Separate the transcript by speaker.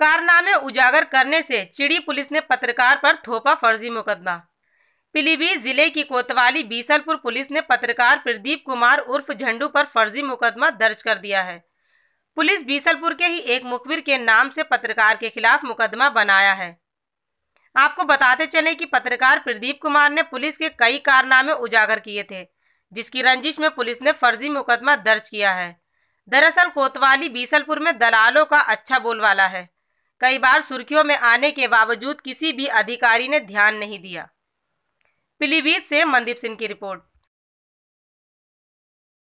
Speaker 1: कारनामे उजागर करने से चिड़ी पुलिस ने पत्रकार पर थोपा फर्जी मुकदमा पीलीभीत जिले की कोतवाली बीसलपुर पुलिस ने पत्रकार प्रदीप कुमार उर्फ झंडू पर फर्जी मुकदमा दर्ज कर दिया है पुलिस बीसलपुर के ही एक मुखबिर के नाम से पत्रकार के खिलाफ मुकदमा बनाया है आपको बताते चले कि पत्रकार प्रदीप कुमार ने पुलिस के कई कारनामे उजागर किए थे जिसकी रंजिश में पुलिस ने फर्जी मुकदमा दर्ज किया है दरअसल कोतवाली बीसलपुर में दलालों का अच्छा बोलवाला है कई बार सुर्खियों में आने के बावजूद किसी भी अधिकारी ने ध्यान नहीं दिया पीलीभीत से मनदीप सिंह की रिपोर्ट